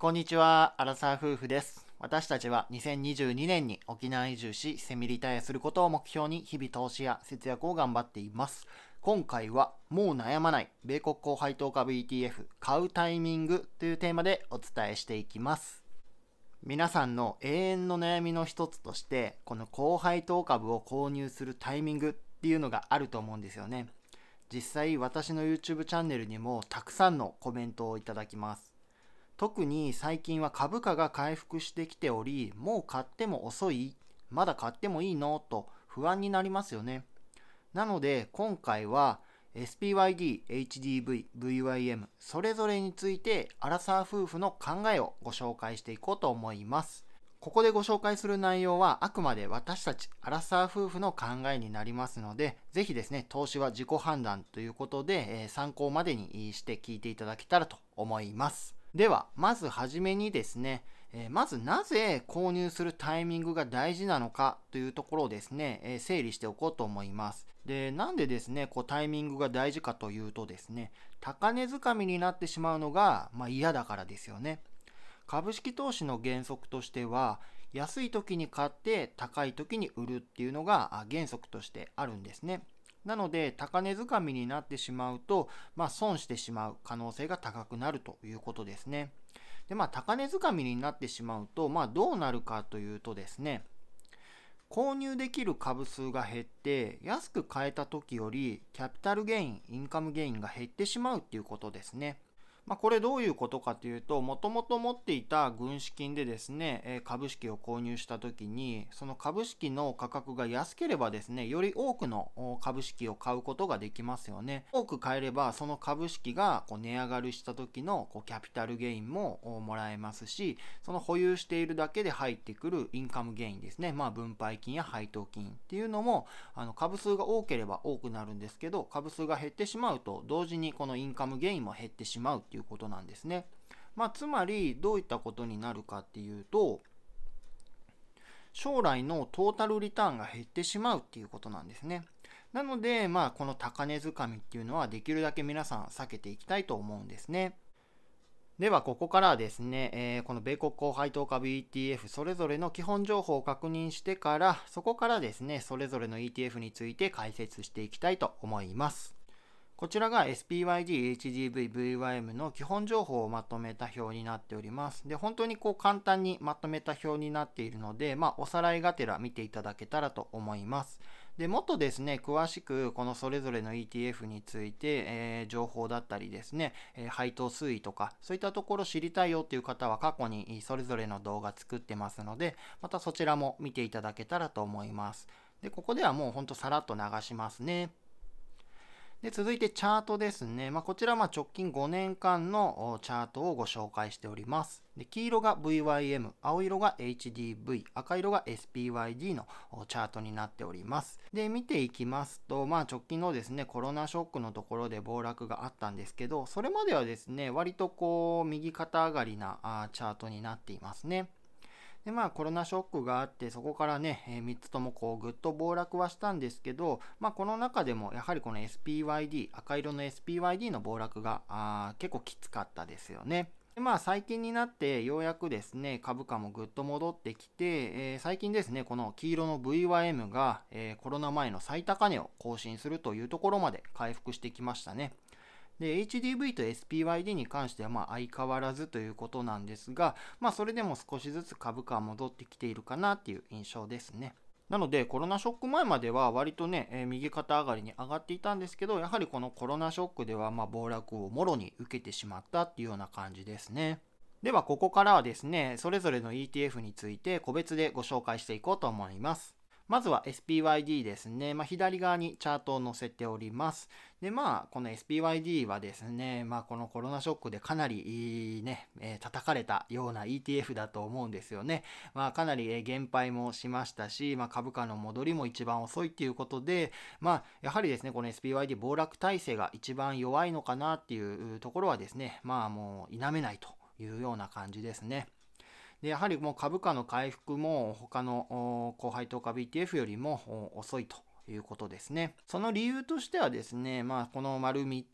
こんにちは、アラサー夫婦です。私たちは2022年に沖縄移住し、セミリタイアすることを目標に日々投資や節約を頑張っています。今回は、もう悩まない、米国高配当株 ETF、買うタイミングというテーマでお伝えしていきます。皆さんの永遠の悩みの一つとして、この高配当株を購入するタイミングっていうのがあると思うんですよね。実際、私の YouTube チャンネルにもたくさんのコメントをいただきます。特に最近は株価が回復してきており、もう買っても遅い、まだ買ってもいいのと不安になりますよね。なので今回は SPYD、HDV、VYM それぞれについてアラサー夫婦の考えをご紹介していこうと思います。ここでご紹介する内容はあくまで私たちアラサー夫婦の考えになりますので、ぜひですね、投資は自己判断ということで、え参考までにして聞いていただけたらと思います。では、まずはじめにですね、えまずなぜ購入するタイミングが大事なのかというところをですね、え整理しておこうと思います。で、なんでですね、こうタイミングが大事かというとですね、高値掴みになってしまうのが、まあ、嫌だからですよね。株式投資の原則としては、安い時に買って高い時に売るっていうのが原則としてあるんですね。なので、高値掴みになってしまうと、まあ、損してしまう可能性が高くなるということですね。で、まあ、高値掴みになってしまうと、まあ、どうなるかというとですね、購入できる株数が減って、安く買えた時より、キャピタルゲイン、インカムゲインが減ってしまうっていうことですね。まあ、これどういうことかというと、もともと持っていた軍資金でですね、株式を購入した時に、その株式の価格が安ければですね、より多くの株式を買うことができますよね。多く買えれば、その株式がこう値上がりした時のこうキャピタルゲインももらえますし、その保有しているだけで入ってくるインカムゲインですね。まあ、分配金や配当金っていうのも、あの株数が多ければ多くなるんですけど、株数が減ってしまうと、同時にこのインカムゲインも減ってしまうっていういうことなんですね。まあ、つまりどういったことになるかっていうと将来のトータルリターンが減ってしまうっていうことなんですね。なので、まあ、この高値掴みっていうのはできるだけ皆さん避けていきたいと思うんですね。ではここからはですね、えー、この米国高配当株 ETF それぞれの基本情報を確認してからそこからですねそれぞれの ETF について解説していきたいと思います。こちらが SPYD、HDV、VYM の基本情報をまとめた表になっております。で、本当にこう簡単にまとめた表になっているので、まあ、おさらいがてら見ていただけたらと思います。で、もっとですね、詳しくこのそれぞれの ETF について、えー、情報だったりですね、えー、配当推移とか、そういったところ知りたいよっていう方は過去にそれぞれの動画作ってますので、またそちらも見ていただけたらと思います。で、ここではもうほんとさらっと流しますね。で続いてチャートですね。まあ、こちらま直近5年間のチャートをご紹介しております。で黄色が VYM、青色が HDV、赤色が SPYD のチャートになっております。で、見ていきますと、まあ、直近のですね、コロナショックのところで暴落があったんですけど、それまではですね、割とこう、右肩上がりなチャートになっていますね。でまあコロナショックがあってそこからね、え3つともこうぐっと暴落はしたんですけど、まあ、この中でもやはりこの SPYD 赤色の SPYD の暴落があ結構きつかったですよね。でまあ最近になってようやくですね株価もぐっと戻ってきて、えー、最近ですねこの黄色の VYM が、えー、コロナ前の最高値を更新するというところまで回復してきましたね。で、HDV と SPYD に関してはま相変わらずということなんですが、まあ、それでも少しずつ株価は戻ってきているかなっていう印象ですね。なので、コロナショック前までは割とね、え右肩上がりに上がっていたんですけど、やはりこのコロナショックでは、ま暴落をもろに受けてしまったっていうような感じですね。では、ここからはですね、それぞれの ETF について個別でご紹介していこうと思います。まずは SPYD ですね。まあ、左側にチャートを載せております。で、まあ、この SPYD はですね、まあ、このコロナショックでかなり、ね、え叩かれたような ETF だと思うんですよね。まあ、かなり、え減配もしましたし、まあ、株価の戻りも一番遅いっていうことで、まあ、やはりですね、この SPYD 暴落体制が一番弱いのかなっていうところはですね、まあ、もう否めないというような感じですね。で、やはりもう株価の回復も他の後輩とか BTF よりも遅いということですね。その理由としてはですね、まあ、この丸3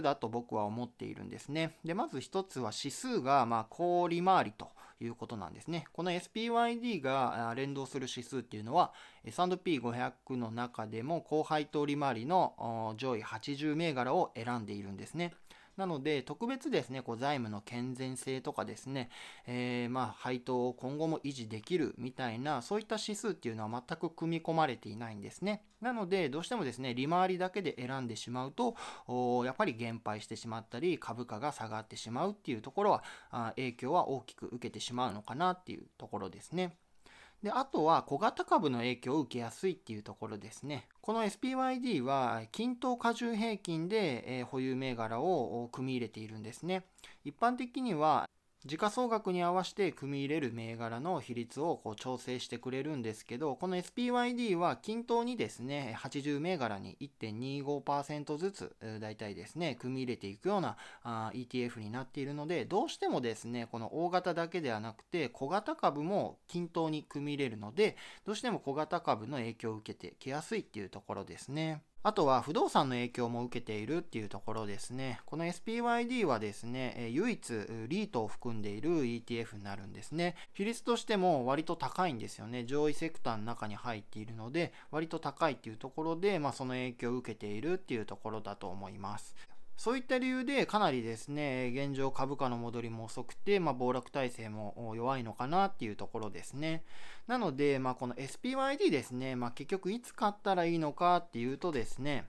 つだと僕は思っているんですね。で、まず1つは指数が、まあ、高利回りということなんですね。この SPYD が連動する指数っていうのは、S&P500 の中でも後輩と利回りの上位80銘柄を選んでいるんですね。なので、特別ですね、こう財務の健全性とかですね、えー、まあ、配当を今後も維持できるみたいな、そういった指数っていうのは全く組み込まれていないんですね。なので、どうしてもですね、利回りだけで選んでしまうと、やっぱり減配してしまったり、株価が下がってしまうっていうところは、あ影響は大きく受けてしまうのかなっていうところですね。で、あとは小型株の影響を受けやすいっていうところですね。この SPYD は均等加重平均で保有銘柄を組み入れているんですね。一般的には時価総額に合わせて組み入れる銘柄の比率をこう調整してくれるんですけど、この SPYD は均等にですね、80銘柄に1.25%ずつ、大体ですね、組み入れていくようなあ ETF になっているので、どうしてもですね、この大型だけではなくて、小型株も均等に組み入れるので、どうしても小型株の影響を受けてきやすいっていうところですね。あとは不動産の影響も受けているっていうところですね。この SPYD はですね、唯一リートを含んでいる ETF になるんですね。比率としても割と高いんですよね。上位セクターの中に入っているので、割と高いっていうところで、まあその影響を受けているっていうところだと思います。そういった理由でかなりですね、現状株価の戻りも遅くて、まあ、暴落体制も弱いのかなっていうところですね。なので、まあ、この SPYD ですね、まあ、結局いつ買ったらいいのかっていうとですね、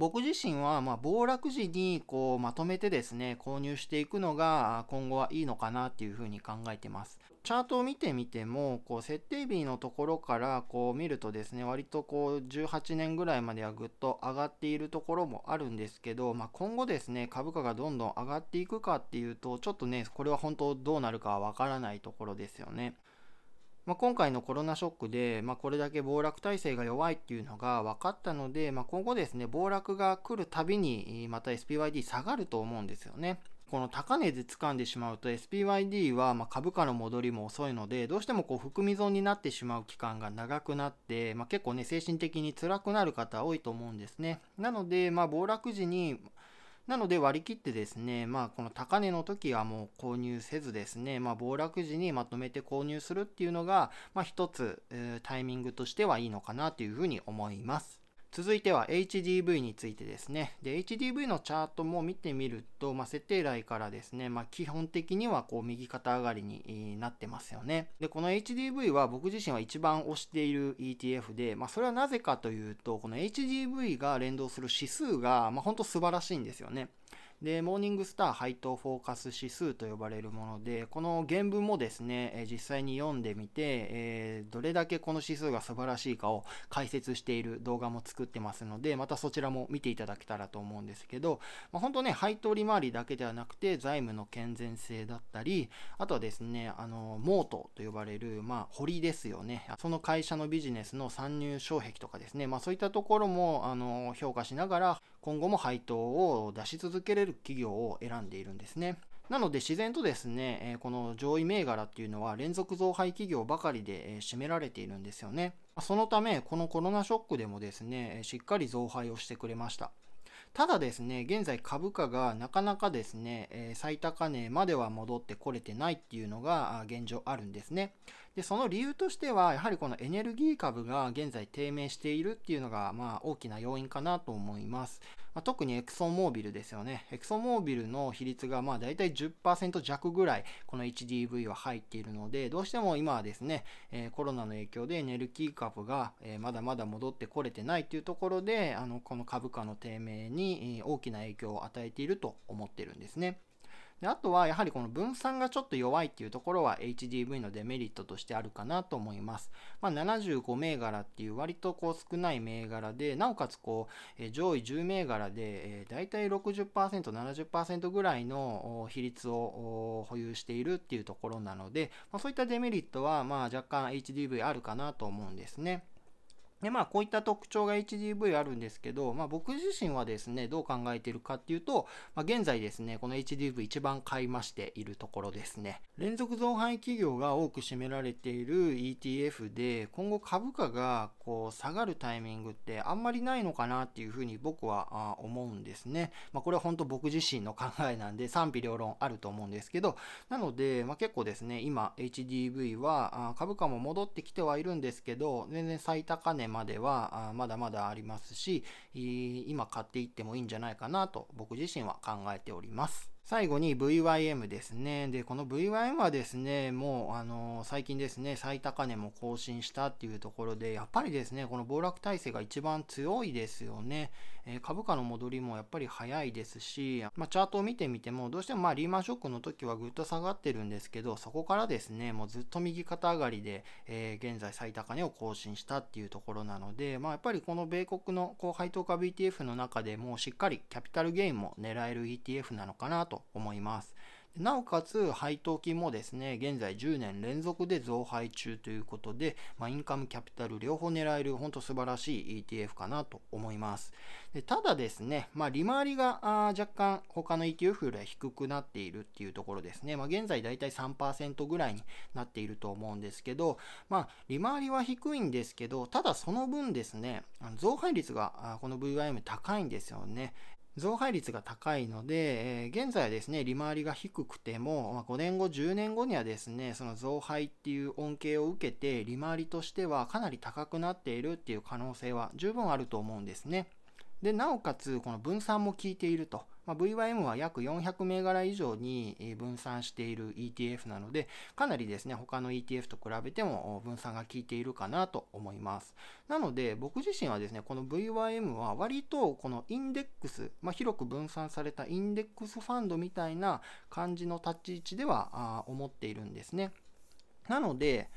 僕自身は、ま暴落時にこうまとめてですね、購入していくのが今後はいいのかなっていうふうに考えてます。チャートを見てみてもこう設定日のところからこう見るとですね割とこう18年ぐらいまではぐっと上がっているところもあるんですけど、まあ、今後ですね株価がどんどん上がっていくかっていうとちょっとねこれは本当どうなるかわからないところですよね。まあ、今回のコロナショックで、まあ、これだけ暴落体制が弱いっていうのが分かったので、まあ、今後ですね暴落が来るたびにまた SPYD 下がると思うんですよね。この高値で掴んでしまうと SPYD はま株価の戻りも遅いのでどうしてもこう含み損になってしまう期間が長くなって、まあ、結構ね精神的に辛くなる方多いと思うんですねなのでま暴落時になので割り切ってですね、まあ、この高値の時はもう購入せずですね、まあ、暴落時にまとめて購入するっていうのが、まあ、一つ、タイミングとしてはいいのかなというふうに思います。続いては HDV についてですね。で、HDV のチャートも見てみると、まあ、設定来からですね、まあ、基本的にはこう右肩上がりになってますよね。で、この HDV は僕自身は一番推している ETF で、まあ、それはなぜかというと、この HDV が連動する指数が、まあ、本当素晴らしいんですよね。で、モーニングスター配当フォーカス指数と呼ばれるもので、この原文もですね、え実際に読んでみて、えー、どれだけこの指数が素晴らしいかを解説している動画も作ってますので、またそちらも見ていただけたらと思うんですけど、まあ、本当ね、配当利回りだけではなくて、財務の健全性だったり、あとはですね、あの、モートと呼ばれる、まあ、堀ですよね。その会社のビジネスの参入障壁とかですね、まあそういったところも、あの、評価しながら、今後も配当を出し続けれる企業を選んでいるんですね。なので自然とですね、この上位銘柄っていうのは連続増配企業ばかりで占められているんですよね。そのため、このコロナショックでもですね、しっかり増配をしてくれました。ただですね、現在株価がなかなかですね、最高値までは戻ってこれてないっていうのが現状あるんですね。でその理由としてはやはりこのエネルギー株が現在低迷しているっていうのがまあ大きな要因かなと思います、まあ、特にエクソンモービルですよねエクソンモービルの比率がまあ大体10%弱ぐらいこの h d v は入っているのでどうしても今はですね、えー、コロナの影響でエネルギー株が、えまだまだ戻ってこれてないっていうところであのこの株価の低迷に大きな影響を与えていると思ってるんですねであとはやはりこの分散がちょっと弱いっていうところは HDV のデメリットとしてあるかなと思います。まあ、75銘柄っていう割とこう少ない銘柄で、なおかつこう、え上位10銘柄で、え大体60%、70%ぐらいの比率を保有しているっていうところなので、まあ、そういったデメリットはまあ若干 HDV あるかなと思うんですね。でまあ、こういった特徴が HDV あるんですけど、まあ、僕自身はですねどう考えてるかっていうと、まあ、現在ですねこの HDV 一番買い増しているところですね連続増配企業が多く占められている ETF で今後株価がこう下がるタイミングってあんまりないのかなっていうふうに僕は思うんですね、まあ、これは本当僕自身の考えなんで賛否両論あると思うんですけどなので、まあ、結構ですね今 HDV は株価も戻ってきてはいるんですけど全然最高値まではまだまだありますし、今買っていってもいいんじゃないかなと僕自身は考えております。最後に VYM ですね。で、この VYM はですね、もう、あの最近ですね、最高値も更新したっていうところで、やっぱりですね、この暴落体制が一番強いですよね。え株価の戻りもやっぱり早いですし、まあ、チャートを見てみても、どうしてもまあリーマンショックの時はぐっと下がってるんですけど、そこからですね、もうずっと右肩上がりで、えー、現在最高値を更新したっていうところなので、まあ、やっぱりこの米国の高配当株 ETF の中でもうしっかりキャピタルゲインも狙える ETF なのかなと思います。なおかつ配当金もですね、現在10年連続で増配中ということで、まあ、インカムキャピタル両方狙える、本当素晴らしい ETF かなと思います。でただですね、まあ、利回りがあ若干他の ETF よりは低くなっているっていうところですね。まあ、現在だいたい3%ぐらいになっていると思うんですけど、まあ、利回りは低いんですけど、ただその分ですね、増配率がこの VIM 高いんですよね。増配率が高いので、えー、現在ですね、利回りが低くても、まあ、5年後、10年後にはですね、その増配っていう恩恵を受けて、利回りとしてはかなり高くなっているっていう可能性は十分あると思うんですね。で、なおかつ、この分散も効いていると。まあ、VYM は約400銘柄以上に分散している ETF なので、かなりですね、他の ETF と比べても分散が効いているかなと思います。なので、僕自身はですね、この VYM は割とこのインデックス、まあ、広く分散されたインデックスファンドみたいな感じの立ち位置では思っているんですね。なので、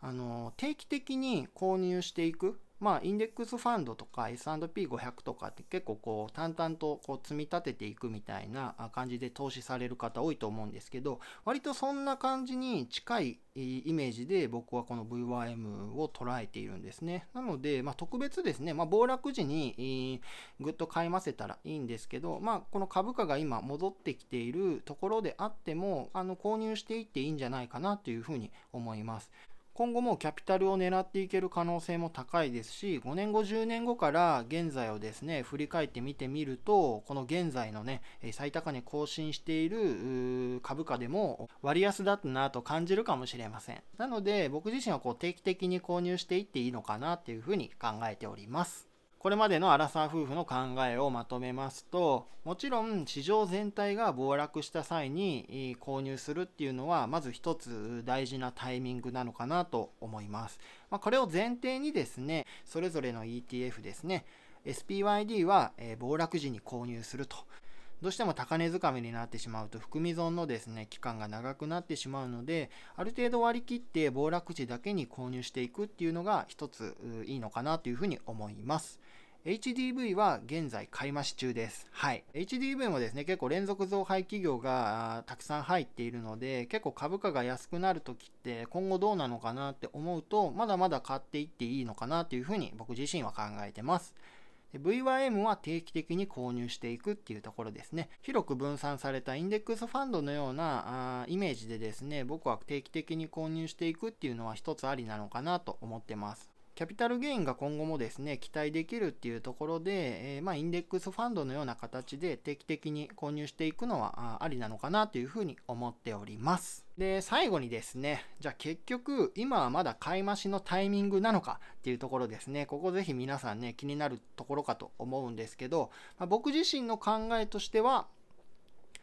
あの定期的に購入していくまあ、インデックスファンドとか S&P500 とかって結構こう淡々とこう積み立てていくみたいな感じで投資される方多いと思うんですけど割とそんな感じに近いイメージで僕はこの VYM を捉えているんですね。なので、まあ、特別ですね、まあ、暴落時にぐっと買いませたらいいんですけど、まあ、この株価が今戻ってきているところであってもあの購入していっていいんじゃないかなというふうに思います。今後もキャピタルを狙っていける可能性も高いですし5年後10年後から現在をですね振り返って見てみるとこの現在のね最高値更新している株価でも割安だったなと感じるかもしれませんなので僕自身はこう定期的に購入していっていいのかなっていうふうに考えておりますこれまでのアラサー夫婦の考えをまとめますともちろん市場全体が暴落した際に購入するっていうのはまず一つ大事なタイミングなのかなと思います、まあ、これを前提にですねそれぞれの ETF ですね SPYD は、え暴落時に購入するとどうしても高値掴みになってしまうと含み損のですね期間が長くなってしまうのである程度割り切って暴落時だけに購入していくっていうのが一ついいのかなというふうに思います HDV は現在買い増し中です。はい。HDV もですね、結構連続増配企業がたくさん入っているので、結構株価が安くなるときって今後どうなのかなって思うと、まだまだ買っていっていいのかなというふうに僕自身は考えてます。VYM は定期的に購入していくっていうところですね。広く分散されたインデックスファンドのようなあイメージでですね、僕は定期的に購入していくっていうのは一つありなのかなと思ってます。キャピタルゲインが今後もですね、期待できるっていうところで、えー、まあ、インデックスファンドのような形で定期的に購入していくのはありなのかなというふうに思っております。で、最後にですね、じゃあ結局、今はまだ買い増しのタイミングなのかっていうところですね、ここぜひ皆さんね、気になるところかと思うんですけど、まあ、僕自身の考えとしては、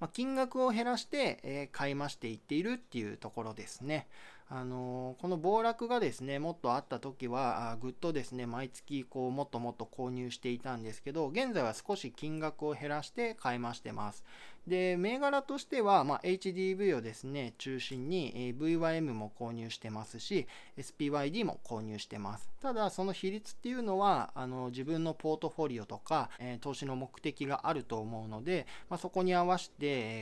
まあ、金額を減らして、え買い増していっているっていうところですね。あのこの暴落がですね、もっとあった時は、ぐっとですね、毎月こう、もっともっと購入していたんですけど、現在は少し金額を減らして買いましてます。で、銘柄としては、まあ、HDV をですね、中心に、え VYM も購入してますし、SPYD も購入してます。ただ、その比率っていうのは、あの、自分のポートフォリオとか、えー、投資の目的があると思うので、まあ、そこに合わせて、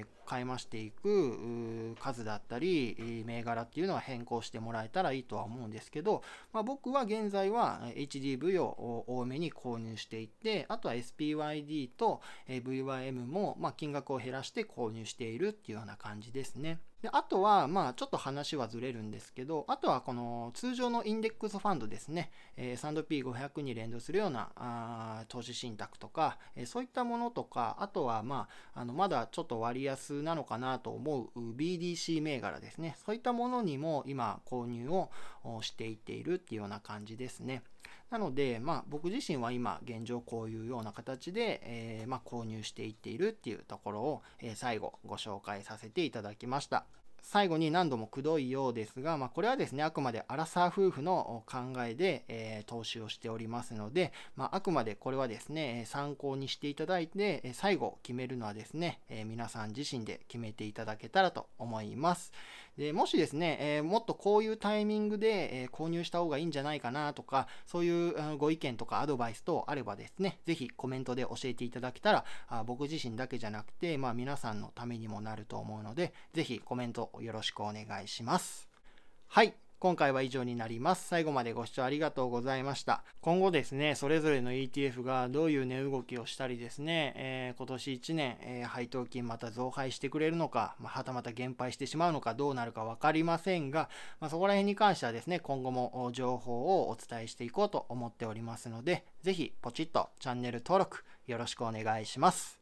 えー、買い増していく数だったり、え銘柄っていうのは変更してもらえたらいいとは思うんですけど、まあ、僕は現在は HDV を多めに購入していて、あとは SPYD と、え VYM も、まあ、金額を減減らして購入しているっていうような感じですね。であとは、まあ、ちょっと話はずれるんですけど、あとはこの通常のインデックスファンドですね、えー、S&P500 に連動するようなあ投資信託とか、えー、そういったものとか、あとは、まあ、あのまだちょっと割安なのかなと思う BDC 銘柄ですね、そういったものにも今、購入をしていっているっていうような感じですね。なので、まあ、僕自身は今、現状こういうような形で、えー、まあ、購入していっているっていうところを、えー、最後ご紹介させていただきました。最後に何度もくどいようですが、まあ、これはですね、あくまでアラサー夫婦の考えで、えー、投資をしておりますので、まあ、あくまでこれはですね、参考にしていただいて、最後決めるのはですね、えー、皆さん自身で決めていただけたらと思います。でもしですね、えー、もっとこういうタイミングで、えー、購入した方がいいんじゃないかなとか、そういうご意見とかアドバイス等あればですね、ぜひコメントで教えていただけたら、あ僕自身だけじゃなくて、まあ皆さんのためにもなると思うので、ぜひコメントよろしくお願いします。はい。今回は以上になります。最後までご視聴ありがとうございました。今後ですね、それぞれの ETF がどういう値動きをしたりですね、えー、今年1年、えー、配当金また増配してくれるのか、まあ、はたまた減配してしまうのかどうなるか分かりませんが、まあ、そこら辺に関してはですね、今後も情報をお伝えしていこうと思っておりますので、ぜひポチッとチャンネル登録よろしくお願いします。